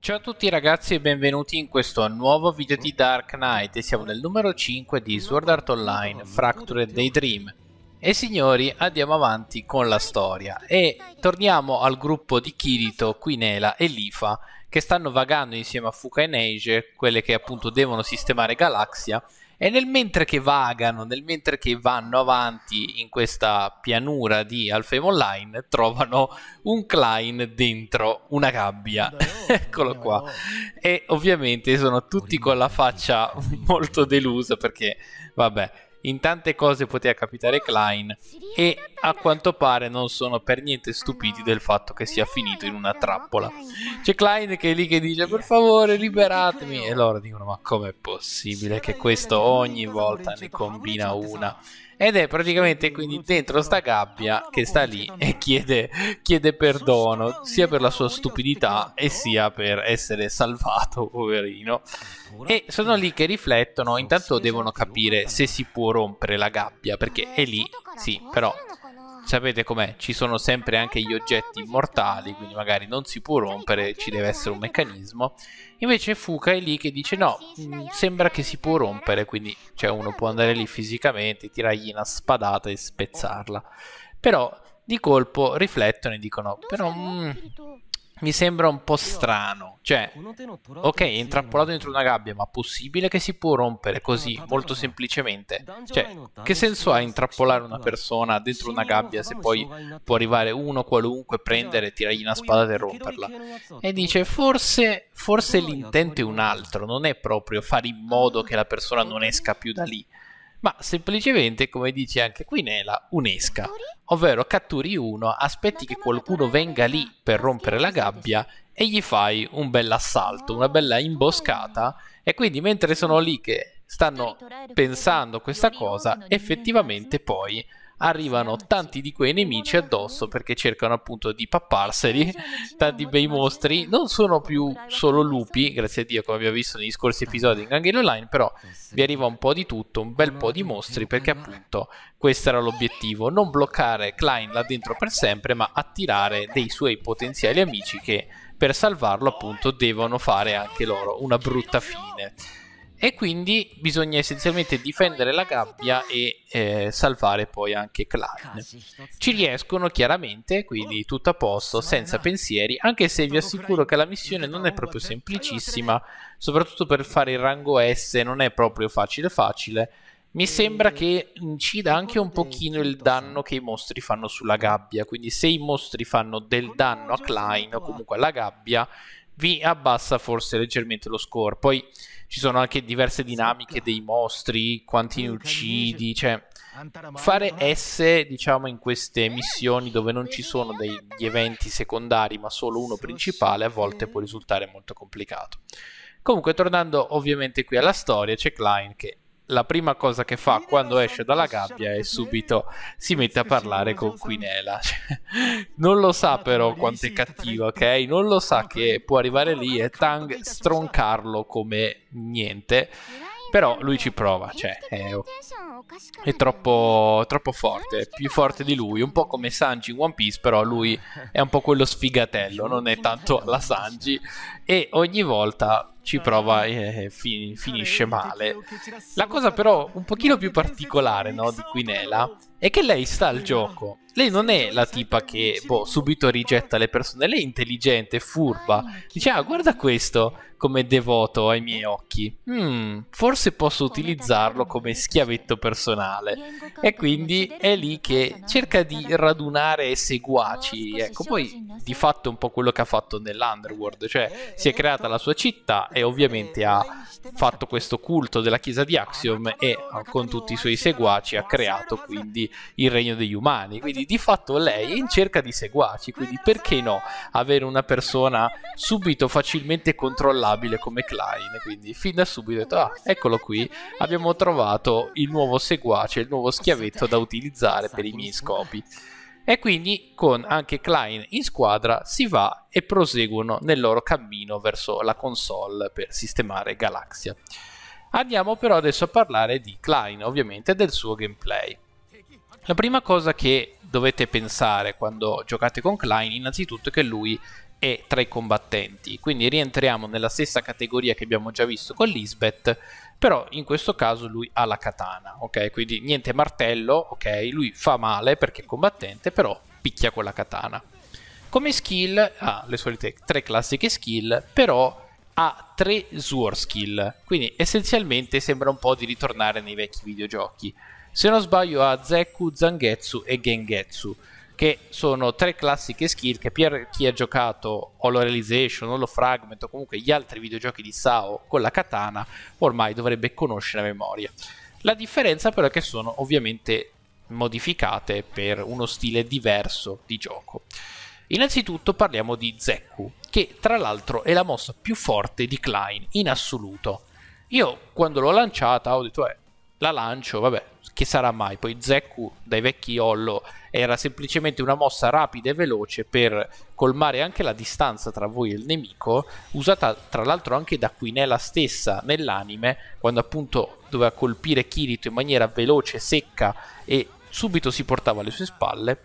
Ciao a tutti ragazzi e benvenuti in questo nuovo video di Dark Knight siamo nel numero 5 di Sword Art Online Fractured Daydream e signori andiamo avanti con la storia e torniamo al gruppo di Kirito, Quinela e Lifa che stanno vagando insieme a Fuka e Neige, quelle che appunto devono sistemare Galaxia. E nel mentre che vagano, nel mentre che vanno avanti in questa pianura di Alfheim Online, trovano un Klein dentro una gabbia. oh, Eccolo qua. Oh. E ovviamente sono tutti con la faccia molto delusa perché, vabbè, in tante cose poteva capitare oh, Klein e a quanto pare non sono per niente stupiti ah, del fatto che sia finito in una trappola. C'è Klein che è lì che dice per favore liberatemi e loro dicono ma com'è possibile che questo ogni volta ne combina una ed è praticamente quindi dentro sta gabbia che sta lì e chiede, chiede perdono sia per la sua stupidità e sia per essere salvato, poverino. E sono lì che riflettono, intanto devono capire se si può rompere la gabbia, perché è lì, sì, però sapete com'è, ci sono sempre anche gli oggetti immortali, quindi magari non si può rompere, ci deve essere un meccanismo. Invece Fuka è lì che dice no, mm, sembra che si può rompere, quindi cioè, uno può andare lì fisicamente, tirargli una spadata e spezzarla. Però di colpo riflettono e dicono però mh, mm, mi sembra un po' strano. Cioè, ok, è intrappolato dentro una gabbia, ma possibile che si può rompere così, molto semplicemente? Cioè, che senso ha intrappolare una persona dentro una gabbia se poi può arrivare uno cioè, qualunque, prendere, tirargli una spada e romperla? E dice, forse, forse l'intento è un altro, non è proprio fare in ah, modo che la persona non esca più da lì ma semplicemente, come dice anche qui Nela, un'esca, ovvero catturi uno, aspetti che qualcuno venga lì per rompere la gabbia e gli fai un bell'assalto, una bella ah, imboscata e quindi mentre sono lì che stanno pensando questa cosa, effettivamente poi arrivano tanti di quei nemici addosso perché cercano appunto di papparseli, tanti bei mostri, non sono più solo lupi, grazie a Dio come abbiamo visto negli scorsi episodi in Gangrel Online, però vi arriva un po' di tutto, un bel po' di mostri perché appunto questo era l'obiettivo, non bloccare Klein là dentro per sempre ma attirare dei suoi potenziali amici che per salvarlo appunto devono fare anche loro una brutta fine e quindi bisogna essenzialmente difendere la gabbia e eh, salvare poi anche Klein. Ci riescono chiaramente, quindi tutto a posto, senza pensieri, anche se vi assicuro che la missione non è proprio semplicissima, soprattutto per fare il rango S non è proprio facile facile, mi sembra che incida anche un pochino il danno che i mostri fanno sulla gabbia, quindi se i mostri fanno del danno a Klein o comunque alla gabbia, vi abbassa forse leggermente lo score. Poi ci sono anche diverse dinamiche dei mostri, quanti ne uccidi, cioè fare S diciamo in queste missioni dove non ci sono degli eventi secondari ma solo uno principale a volte può risultare molto complicato. Comunque tornando ovviamente qui alla storia c'è Klein che la prima cosa che fa quando esce dalla gabbia è subito si mette a parlare con Quinela. non lo sa però quanto è cattiva, ok? Non lo sa che può arrivare lì e Tang stroncarlo come niente. Però lui ci prova, cioè è, è troppo, troppo, forte, è più forte di lui, un po' come Sanji in One Piece, però lui è un po' quello sfigatello, non è tanto la Sanji e ogni volta ci prova e fin finisce male. La cosa però un pochino più particolare no, di Quinela è che lei sta al gioco. Lei non è la tipa che boh, subito rigetta le persone, lei è intelligente, furba. Dice, ah, guarda questo, come devoto ai miei occhi. Hmm, forse posso utilizzarlo come schiavetto personale. E quindi è lì che cerca di radunare seguaci. Ecco, poi di fatto è un po' quello che ha fatto nell'Underworld, eh, cioè eh, si è creata la sua città e eh, ovviamente ha fatto questo culto della chiesa di Axiom ah, e ah, con tutti i suoi seguaci ha creato quindi il regno degli umani. Quindi di fatto lei è in cerca di seguaci, quindi perché no avere una persona subito facilmente controllata stabile come Klein, quindi fin da subito ho detto, ah, eccolo qui, abbiamo trovato il nuovo seguace, il nuovo schiavetto da utilizzare per i miei scopi. E quindi con anche Klein in squadra si va e proseguono nel loro cammino verso la console per sistemare Galaxia. Andiamo però adesso a parlare di Klein, ovviamente, e del suo gameplay. La prima cosa che dovete pensare quando giocate con Klein innanzitutto è che lui e tra i combattenti. Quindi rientriamo nella stessa categoria che abbiamo già visto con Lisbeth, però in questo caso lui ha la katana, ok? Quindi niente martello, ok? Lui fa male perché è combattente, però picchia con la katana. Come skill ha ah, le solite tre classiche skill, però ha tre sword skill, quindi essenzialmente sembra un po' di ritornare nei vecchi videogiochi. Se non sbaglio ha Zeku, Zangetsu e Gengetsu che sono tre classiche skill che per chi ha giocato Holo Realization, Holo Fragment o comunque gli altri videogiochi di Sao con la katana ormai dovrebbe conoscere a memoria. La differenza però è che sono ovviamente modificate per uno stile diverso di gioco. Innanzitutto parliamo di Zeku, che tra l'altro è la mossa più forte di Klein in assoluto. Io quando l'ho lanciata ho detto, eh, la lancio, vabbè, che sarà mai. Poi Zeku dai vecchi Hollow era semplicemente una mossa rapida e veloce per colmare anche la distanza tra voi e il nemico, usata tra l'altro anche da Quinella stessa nell'anime, quando appunto doveva colpire Kirito in maniera veloce, secca e subito si portava alle sue spalle.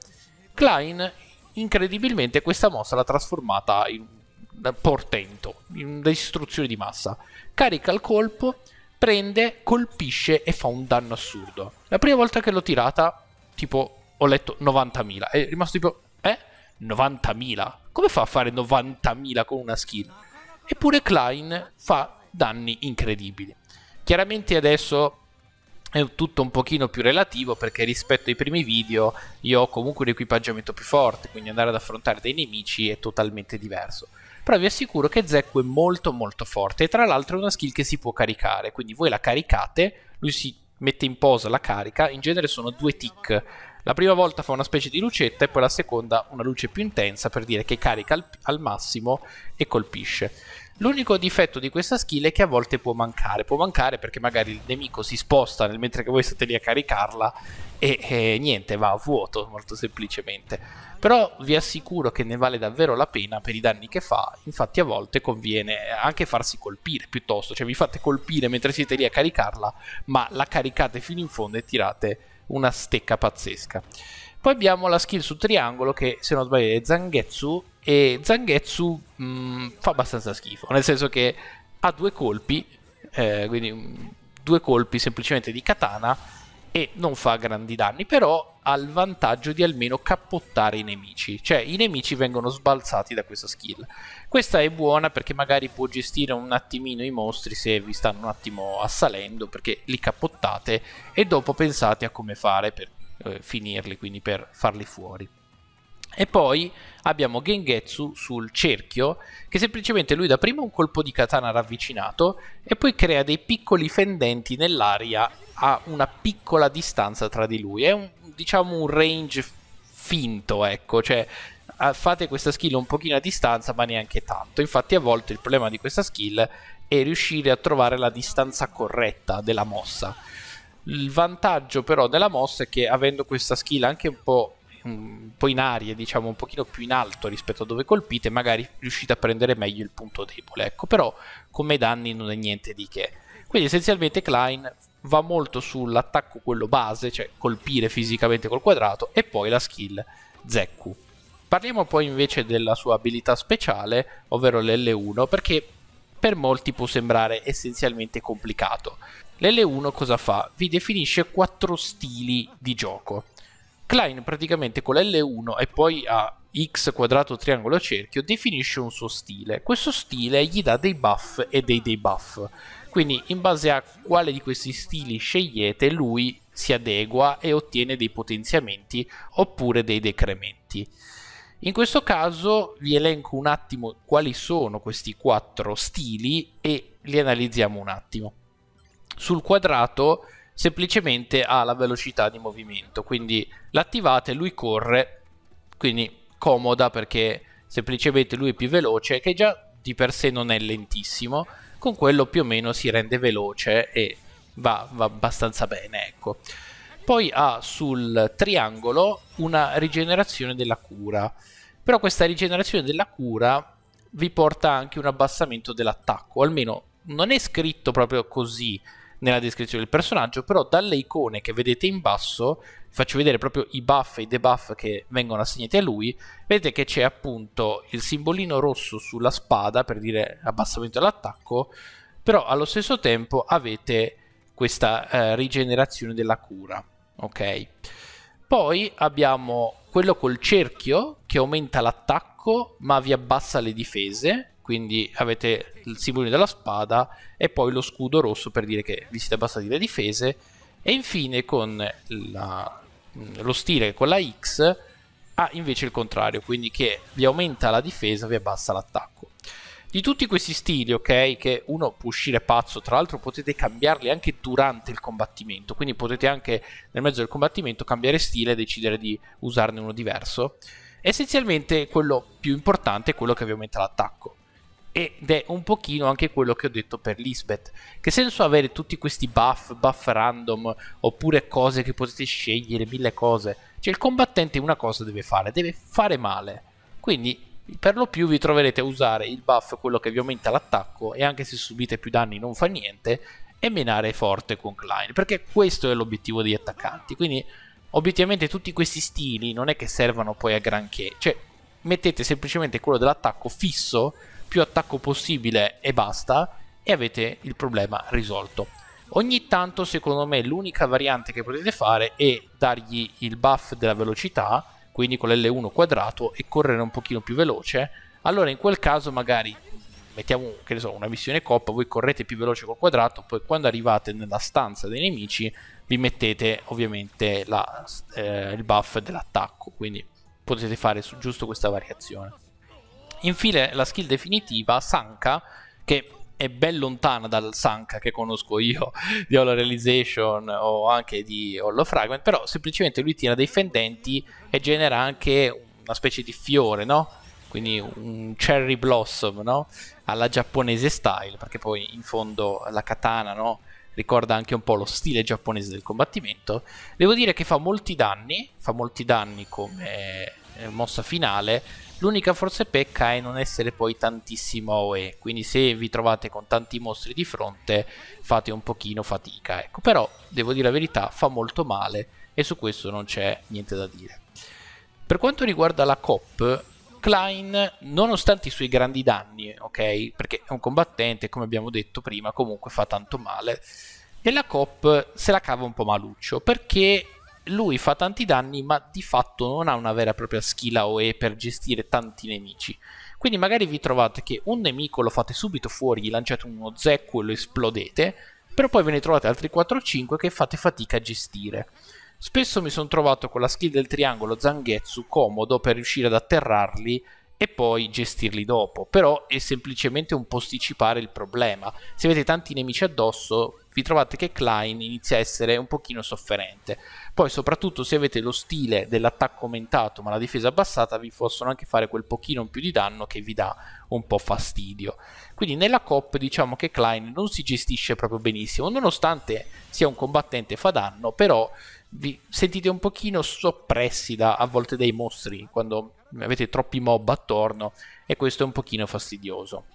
Klein incredibilmente questa mossa l'ha trasformata in un portento, in una distruzione di massa. Carica il colpo prende, colpisce e fa un danno assurdo. La prima volta che l'ho tirata, tipo, ho letto 90.000. È rimasto tipo, eh? 90.000? Come fa a fare 90.000 con una skill? Eppure Klein fa danni incredibili. Chiaramente adesso è tutto un pochino più relativo perché rispetto ai primi video io ho comunque un equipaggiamento più forte, quindi andare ad affrontare dei nemici è totalmente diverso però vi assicuro che Zekku è molto molto forte e tra l'altro è una skill che si può caricare, quindi voi la caricate, lui si mette in posa la carica, in genere sono due tick, la prima volta fa una specie di lucetta e poi la seconda una luce più intensa per dire che carica al, al massimo e colpisce. L'unico difetto di questa skill è che a volte può mancare, può mancare perché magari il nemico si sposta mentre che voi state lì a caricarla e, e niente, va a vuoto molto semplicemente però vi assicuro che ne vale davvero la pena per i danni che fa, infatti a volte conviene anche farsi colpire piuttosto, cioè vi fate colpire mentre siete lì a caricarla, ma la caricate fino in fondo e tirate una stecca pazzesca. Poi abbiamo la skill su triangolo che se non sbaglio è Zangetsu e Zangetsu mh, mm, fa abbastanza schifo, nel senso che ha due colpi, eh, quindi mm, due colpi semplicemente di katana e non fa grandi danni, però ha il vantaggio di almeno cappottare i nemici, cioè i nemici vengono sbalzati da questa skill. Questa è buona perché magari può gestire un attimino i mostri se vi stanno un attimo assalendo, perché li cappottate e dopo pensate a come fare per eh, finirli, quindi per farli fuori. E poi abbiamo Gengetsu sul cerchio, che semplicemente lui dà prima un colpo di katana ravvicinato e poi crea dei piccoli fendenti nell'aria a una piccola distanza tra di lui. È un, diciamo un range finto, ecco, cioè fate questa skill un pochino a distanza ma neanche tanto. Infatti a volte il problema di questa skill è riuscire a trovare la distanza corretta della mossa. Il vantaggio però della mossa è che avendo questa skill anche un po' un po' in arie, diciamo un pochino più in alto rispetto a dove colpite, magari riuscite a prendere meglio il punto debole. Ecco, però come danni non è niente di che. Quindi essenzialmente Klein va molto sull'attacco quello base, cioè colpire fisicamente col quadrato, e poi la skill Zekku. Parliamo poi invece della sua abilità speciale, ovvero l'L1, perché per molti può sembrare essenzialmente complicato. L'L1 cosa fa? Vi definisce quattro stili di gioco. Klein praticamente con l'L1 e poi a x quadrato triangolo cerchio definisce un suo stile. Questo stile gli dà dei buff e dei debuff. Quindi in base a quale di questi stili scegliete lui si adegua e ottiene dei potenziamenti oppure dei decrementi. In questo caso vi elenco un attimo quali sono questi quattro stili e li analizziamo un attimo. Sul quadrato semplicemente ha la velocità di movimento, quindi l'attivate, lui corre, quindi comoda perché semplicemente lui è più veloce, che già di per sé non è lentissimo, con quello più o meno si rende veloce e va, va abbastanza bene, ecco. Poi ha sul triangolo una rigenerazione della cura, però questa rigenerazione della cura vi porta anche un abbassamento dell'attacco, almeno non è scritto proprio così, nella descrizione del personaggio, però dalle icone che vedete in basso, faccio vedere proprio i buff e i debuff che vengono assegnati a lui, vedete che c'è appunto il simbolino rosso sulla spada per dire abbassamento dell'attacco, però allo stesso tempo avete questa eh, rigenerazione della cura, ok? Poi abbiamo quello col cerchio che aumenta l'attacco ma vi abbassa le difese, quindi avete il simbolo della spada e poi lo scudo rosso per dire che vi siete abbassati le difese e infine con la, lo stile con la X ha invece il contrario, quindi che vi aumenta la difesa, vi abbassa l'attacco. Di tutti questi stili, ok, che uno può uscire pazzo, tra l'altro potete cambiarli anche durante il combattimento, quindi potete anche nel mezzo del combattimento cambiare stile e decidere di usarne uno diverso. Essenzialmente quello più importante è quello che vi aumenta l'attacco ed è un pochino anche quello che ho detto per Lisbeth. Che senso avere tutti questi buff, buff random, oppure cose che potete scegliere, mille cose? Cioè il combattente una cosa deve fare, deve fare male. Quindi per lo più vi troverete a usare il buff, quello che vi aumenta l'attacco, e anche se subite più danni non fa niente, e menare forte con Klein, perché questo è l'obiettivo degli attaccanti. Quindi obiettivamente tutti questi stili non è che servano poi a granché, cioè mettete semplicemente quello dell'attacco fisso più attacco possibile e basta e avete il problema risolto. Ogni tanto secondo me l'unica variante che potete fare è dargli il buff della velocità, quindi con l'L1 quadrato e correre un pochino più veloce, allora in quel caso magari mettiamo che ne so, una missione coppa, voi correte più veloce col quadrato, poi quando arrivate nella stanza dei nemici vi mettete ovviamente la, eh, il buff dell'attacco, quindi potete fare su, giusto questa variazione. Infine la skill definitiva, Sanka, che è ben lontana dal Sanka che conosco io di Hollow Realization o anche di Hollow Fragment, però semplicemente lui tira dei fendenti e genera anche una specie di fiore, no? Quindi un cherry blossom, no? Alla giapponese style, perché poi in fondo la katana, no? Ricorda anche un po' lo stile giapponese del combattimento. Devo dire che fa molti danni, fa molti danni come eh, mossa finale, L'unica forse pecca è non essere poi tantissimo OE, quindi se vi trovate con tanti mostri di fronte fate un pochino fatica, ecco. Però, devo dire la verità, fa molto male e su questo non c'è niente da dire. Per quanto riguarda la COP, Klein, nonostante i suoi grandi danni, ok? Perché è un combattente, come abbiamo detto prima, comunque fa tanto male. Nella COP se la cava un po' maluccio perché lui fa tanti danni, ma di fatto non ha una vera e propria skill AOE per gestire tanti nemici. Quindi magari vi trovate che un nemico lo fate subito fuori, gli lanciate uno zecco e lo esplodete, però poi ve ne trovate altri 4-5 o che fate fatica a gestire. Spesso mi sono trovato con la skill del triangolo Zangetsu comodo per riuscire ad atterrarli e poi gestirli dopo, però è semplicemente un posticipare il problema. Se avete tanti nemici addosso, vi trovate che Klein inizia a essere un pochino sofferente. Poi soprattutto se avete lo stile dell'attacco aumentato ma la difesa abbassata vi possono anche fare quel pochino in più di danno che vi dà un po' fastidio. Quindi nella COP diciamo che Klein non si gestisce proprio benissimo, nonostante sia un combattente fa danno, però vi sentite un pochino soppressi da, a volte dai mostri quando avete troppi mob attorno e questo è un pochino fastidioso.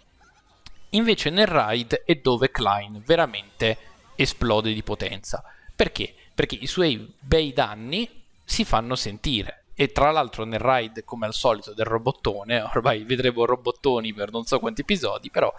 Invece nel raid è dove Klein veramente esplode di potenza. Perché? Perché i suoi bei danni si fanno sentire. E tra l'altro nel ride, come al solito, del robottone, ormai vedremo robottoni per non so quanti episodi, però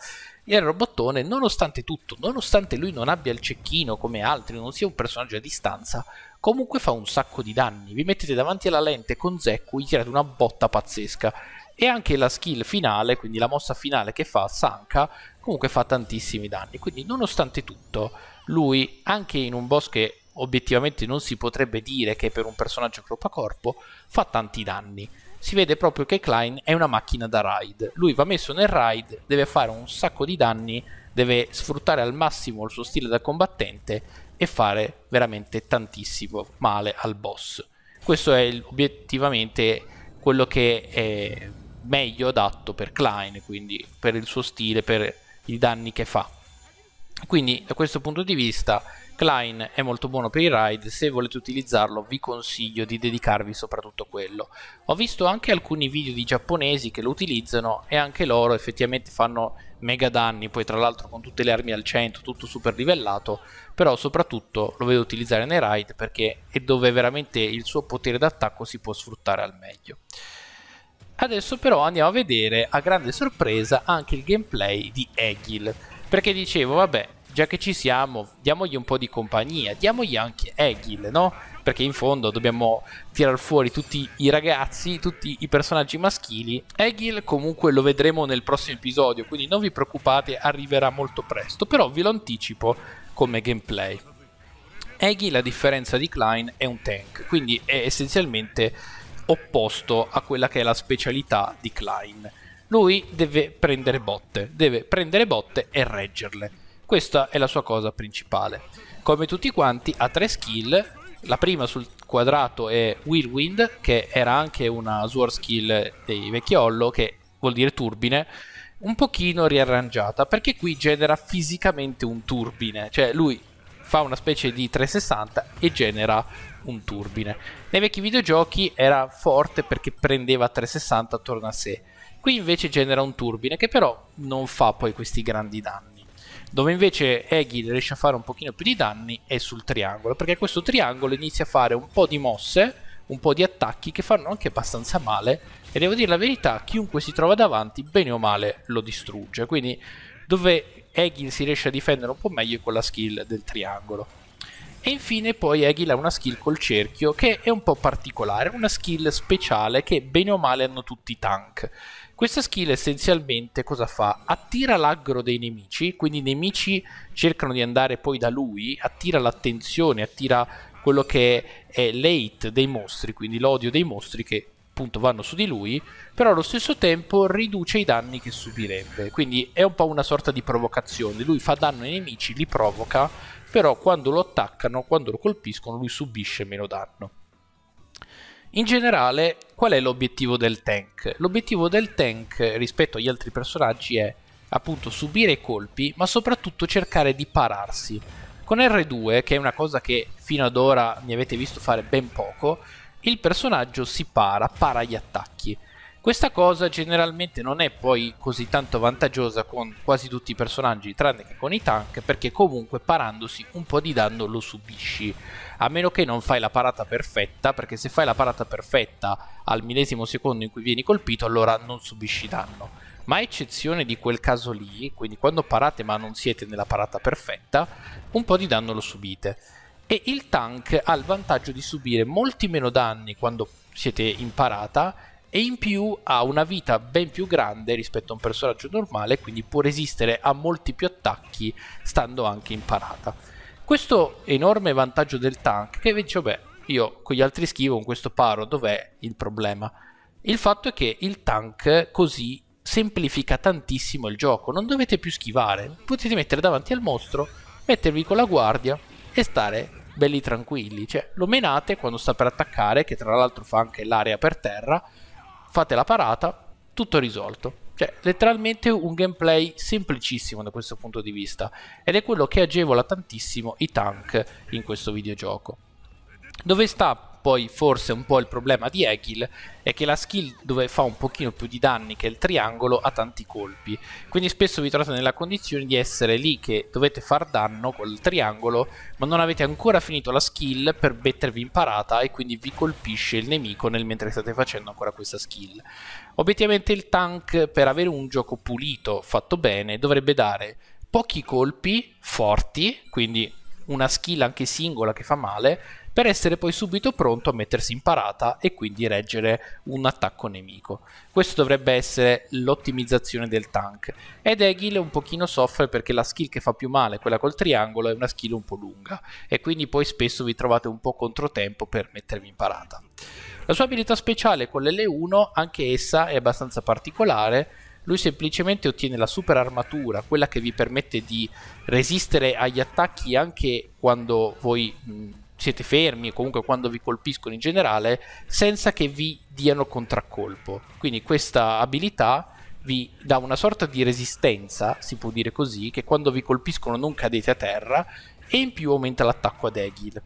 il robottone, nonostante tutto, nonostante lui non abbia il cecchino come altri, non sia un personaggio a distanza, comunque fa un sacco di danni. Vi mettete davanti alla lente con Zecco, gli tirate una botta pazzesca. E anche la skill finale, quindi la mossa finale che fa Sanka, comunque fa tantissimi danni. Quindi nonostante tutto lui anche in un boss che obiettivamente non si potrebbe dire che per un personaggio corpo a corpo fa tanti danni. Si vede proprio che Klein è una macchina da ride Lui va messo nel ride deve fare un sacco di danni, deve sfruttare al massimo il suo stile da combattente e fare veramente tantissimo male al boss. Questo è obiettivamente quello che è meglio adatto per Klein, quindi per il suo stile, per i danni che fa quindi da questo punto di vista Klein è molto buono per i ride, se volete utilizzarlo vi consiglio di dedicarvi soprattutto a quello. Ho visto anche alcuni video di giapponesi che lo utilizzano e anche loro effettivamente fanno mega danni, poi tra l'altro con tutte le armi al centro, tutto super livellato, però soprattutto lo vedo utilizzare nei ride perché è dove veramente il suo potere d'attacco si può sfruttare al meglio. Adesso però andiamo a vedere a grande sorpresa anche il gameplay di Egil perché dicevo vabbè già che ci siamo, diamogli un po' di compagnia, diamogli anche Egil, no? Perché in fondo dobbiamo tirar fuori tutti i ragazzi, tutti i personaggi maschili. Egil comunque lo vedremo nel prossimo episodio, quindi non vi preoccupate, arriverà molto presto, però ve lo anticipo come gameplay. Egil, a differenza di Klein, è un tank, quindi è essenzialmente opposto a quella che è la specialità di Klein. Lui deve prendere botte, deve prendere botte e reggerle questa è la sua cosa principale. Come tutti quanti ha tre skill, la prima sul quadrato è Whirlwind, che era anche una sword skill dei vecchi Hollow, che vuol dire turbine, un pochino riarrangiata, perché qui genera fisicamente un turbine, cioè lui fa una specie di 360 e genera un turbine. Nei vecchi videogiochi era forte perché prendeva 360 attorno a sé, qui invece genera un turbine che però non fa poi questi grandi danni. Dove invece Egil riesce a fare un pochino più di danni è sul triangolo, perché questo triangolo inizia a fare un po' di mosse, un po' di attacchi che fanno anche abbastanza male e devo dire la verità, chiunque si trova davanti, bene o male, lo distrugge. Quindi dove Egil si riesce a difendere un po' meglio è con la skill del triangolo. E infine poi Egil ha una skill col cerchio che è un po' particolare, una skill speciale che bene o male hanno tutti i tank questa skill essenzialmente cosa fa? Attira l'aggro dei nemici, quindi i nemici cercano di andare poi da lui, attira l'attenzione, attira quello che è l'hate dei mostri, quindi l'odio dei mostri che appunto vanno su di lui, però allo stesso tempo riduce i danni che subirebbe, quindi è un po' una sorta di provocazione, lui fa danno ai nemici, li provoca, però quando lo attaccano, quando lo colpiscono, lui subisce meno danno. In generale, qual è l'obiettivo del tank? L'obiettivo del tank rispetto agli altri personaggi è appunto subire colpi, ma soprattutto cercare di pararsi. Con R2, che è una cosa che fino ad ora mi avete visto fare ben poco, il personaggio si para, para gli attacchi. Questa cosa generalmente non è poi così tanto vantaggiosa con quasi tutti i personaggi, tranne che con i tank, perché comunque parandosi un po' di danno lo subisci a meno che non fai la parata perfetta, perché se fai la parata perfetta al millesimo secondo in cui vieni colpito, allora non subisci danno. Ma a eccezione di quel caso lì, quindi quando parate ma non siete nella parata perfetta, un po' di danno lo subite. E il tank ha il vantaggio di subire molti meno danni quando siete in parata e in più ha una vita ben più grande rispetto a un personaggio normale, quindi può resistere a molti più attacchi stando anche in parata questo enorme vantaggio del tank che dice, beh, io con gli altri schivo, con questo paro, dov'è il problema? Il fatto è che il tank così semplifica tantissimo il gioco, non dovete più schivare, potete mettere davanti al mostro, mettervi con la guardia e stare belli tranquilli, cioè lo menate quando sta per attaccare, che tra l'altro fa anche l'area per terra, fate la parata, tutto risolto. Cioè, letteralmente un gameplay semplicissimo da questo punto di vista ed è quello che agevola tantissimo i tank in questo videogioco. Dove sta poi forse un po' il problema di Egil è che la skill dove fa un pochino più di danni che il triangolo ha tanti colpi, quindi spesso vi trovate nella condizione di essere lì che dovete far danno col triangolo ma non avete ancora finito la skill per mettervi in parata e quindi vi colpisce il nemico nel mentre state facendo ancora questa skill. Obiettivamente il tank per avere un gioco pulito, fatto bene, dovrebbe dare pochi colpi forti, quindi una skill anche singola che fa male, per essere poi subito pronto a mettersi in parata e quindi reggere un attacco nemico. Questo dovrebbe essere l'ottimizzazione del tank. Ed Egil un pochino soffre perché la skill che fa più male, quella col triangolo, è una skill un po' lunga e quindi poi spesso vi trovate un po' controtempo per mettervi in parata. La sua abilità speciale con l'L1, anche essa è abbastanza particolare, lui semplicemente ottiene la super armatura, quella che vi permette di resistere agli attacchi anche quando voi mh, siete fermi o comunque quando vi colpiscono in generale senza che vi diano contraccolpo. Quindi questa abilità vi dà una sorta di resistenza, si può dire così, che quando vi colpiscono non cadete a terra e in più aumenta l'attacco ad Egil.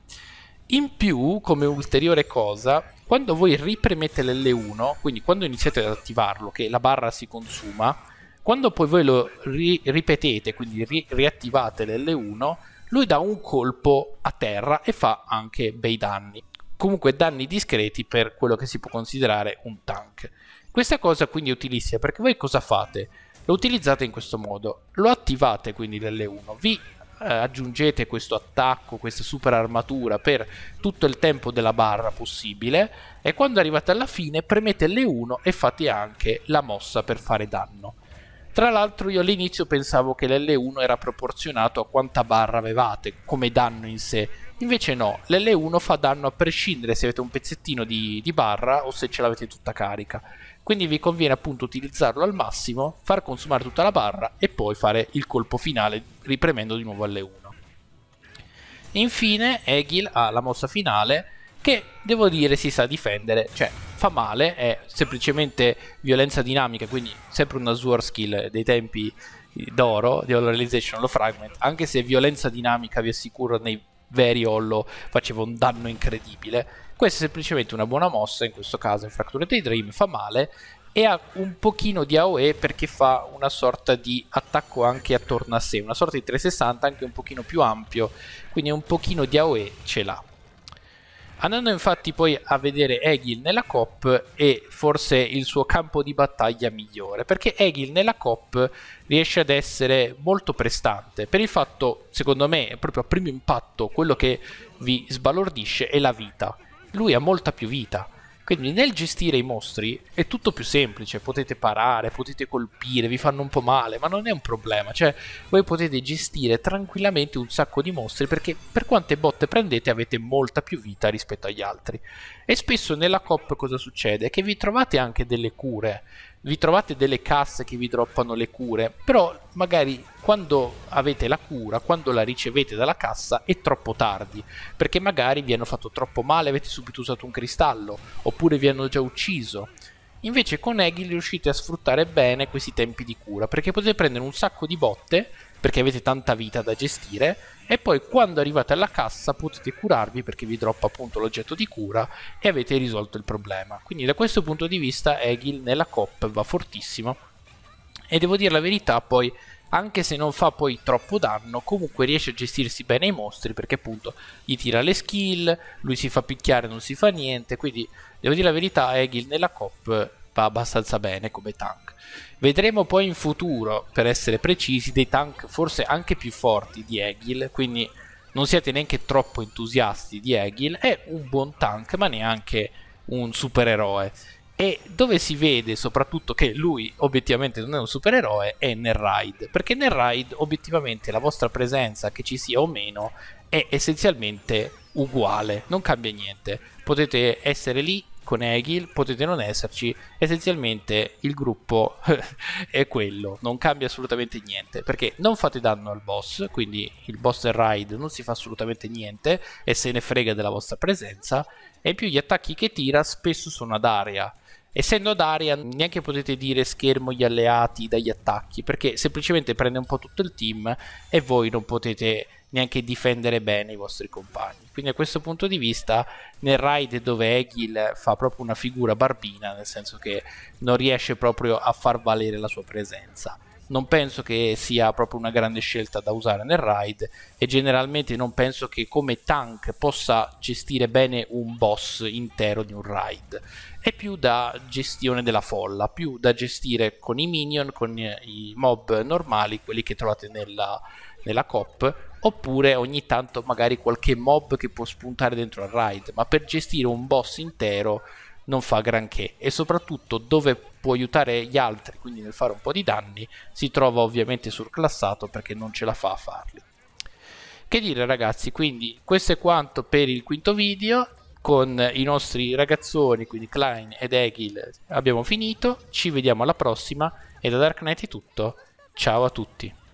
In più, come ulteriore cosa, quando voi ripremete l'L1, quindi quando iniziate ad attivarlo, che la barra si consuma, quando poi voi lo ri- ripetete, quindi ri- riattivate l'L1, lui dà un colpo a terra e fa anche bei danni. Comunque danni discreti per quello che si può considerare un tank. Questa cosa quindi è utilissima perché voi cosa fate? Lo utilizzate in questo modo. Lo attivate quindi l'L1. Vi eh, aggiungete questo attacco, questa super armatura per tutto il tempo della barra possibile e quando arrivate alla fine premete L1 e fate anche la mossa per fare danno. Tra l'altro io all'inizio pensavo che l'L1 era proporzionato a quanta barra avevate come danno in sé, invece no, l'L1 fa danno a prescindere se avete un pezzettino di, di barra o se ce l'avete tutta carica. Quindi vi conviene appunto utilizzarlo al massimo, far consumare tutta la barra e poi fare il colpo finale ripremendo di nuovo L1. Infine Egil ha la mossa finale che devo dire si sa difendere, cioè fa male, è semplicemente violenza dinamica, quindi sempre una sword skill dei tempi d'oro di Hollow Realization, lo Fragment, anche se violenza dinamica vi assicuro nei veri Hollow faceva un danno incredibile, questa è semplicemente una buona mossa, in questo caso in Fracture dei Dream fa male e ha un pochino di AOE perché fa una sorta di attacco anche attorno a sé, una sorta di 360 anche un pochino più ampio, quindi un pochino di AOE ce l'ha. Andando infatti poi a vedere Egil nella COP e forse il suo campo di battaglia migliore, perché Egil nella COP riesce ad essere molto prestante, per il fatto, secondo me, proprio a primo impatto, quello che vi sbalordisce è la vita. Lui ha molta più vita, quindi nel gestire i mostri è tutto più semplice, potete parare, potete colpire, vi fanno un po' male, ma non è un problema, cioè voi potete gestire tranquillamente un sacco di mostri perché per quante botte prendete avete molta più vita rispetto agli altri. E spesso nella COP cosa succede? Che vi trovate anche delle cure vi trovate delle casse che vi droppano le cure, però magari quando avete la cura, quando la ricevete dalla cassa, è troppo tardi, perché magari vi hanno fatto troppo male, avete subito usato un cristallo, oppure vi hanno già ucciso. Invece con Egil riuscite a sfruttare bene questi tempi di cura, perché potete prendere un sacco di botte perché avete tanta vita da gestire e poi quando arrivate alla cassa potete curarvi perché vi droppa appunto l'oggetto di cura e avete risolto il problema. Quindi da questo punto di vista Egil nella COP va fortissimo e devo dire la verità poi anche se non fa poi troppo danno, comunque riesce a gestirsi bene i mostri perché appunto gli tira le skill, lui si fa picchiare, non si fa niente, quindi devo dire la verità, Egil nella COP fa abbastanza bene come tank. Vedremo poi in futuro, per essere precisi, dei tank forse anche più forti di Egil, quindi non siate neanche troppo entusiasti di Egil, è un buon tank ma neanche un supereroe. E dove si vede soprattutto che lui obiettivamente non è un supereroe è nel raid, perché nel raid obiettivamente la vostra presenza, che ci sia o meno, è essenzialmente uguale, non cambia niente. Potete essere lì con Egil, potete non esserci, essenzialmente il gruppo è quello, non cambia assolutamente niente, perché non fate danno al boss, quindi il boss del raid non si fa assolutamente niente e se ne frega della vostra presenza, e in più gli attacchi che tira spesso sono ad area. Essendo Daria, neanche potete dire schermo gli alleati dagli attacchi, perché semplicemente prende un po' tutto il team e voi non potete neanche difendere bene i vostri compagni. Quindi a questo punto di vista nel raid dove Egil fa proprio una figura barbina, nel senso che non riesce proprio a far valere la sua presenza non penso che sia proprio una grande scelta da usare nel raid e generalmente non penso che come tank possa gestire bene un boss intero di un raid. è più da gestione della folla più da gestire con i minion con i mob normali quelli che trovate nella, nella cop oppure ogni tanto magari qualche mob che può spuntare dentro al raid, ma per gestire un boss intero non fa granché e soprattutto dove può aiutare gli altri, quindi nel fare un po' di danni, si trova ovviamente surclassato perché non ce la fa a farli. Che dire ragazzi, quindi questo è quanto per il quinto video, con i nostri ragazzoni, quindi Klein ed Egil abbiamo finito, ci vediamo alla prossima e da Darknet è tutto, ciao a tutti.